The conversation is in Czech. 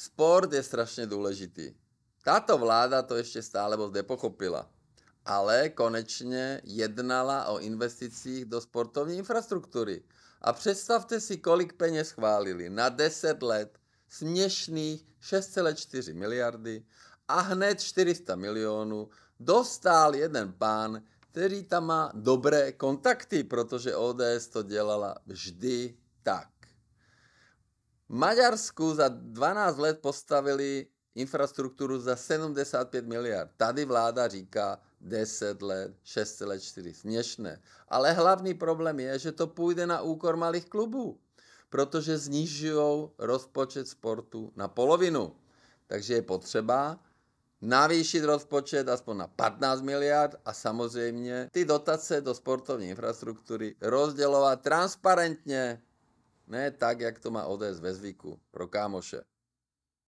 Sport je strašně důležitý. Tato vláda to ještě stále moc nepochopila, ale konečně jednala o investicích do sportovní infrastruktury. A představte si, kolik peněz schválili na 10 let, směšných 6,4 miliardy a hned 400 milionů dostal jeden pán, který tam má dobré kontakty, protože ODS to dělala vždy tak. Maďarsku za 12 let postavili infrastrukturu za 75 miliard. Tady vláda říká 10 let, 6,4. Směšné. Ale hlavní problém je, že to půjde na úkor malých klubů, protože znižují rozpočet sportu na polovinu. Takže je potřeba navýšit rozpočet aspoň na 15 miliard a samozřejmě ty dotace do sportovní infrastruktury rozdělovat transparentně ne tak, jak to má ODS ve zvyku, pro kámoše.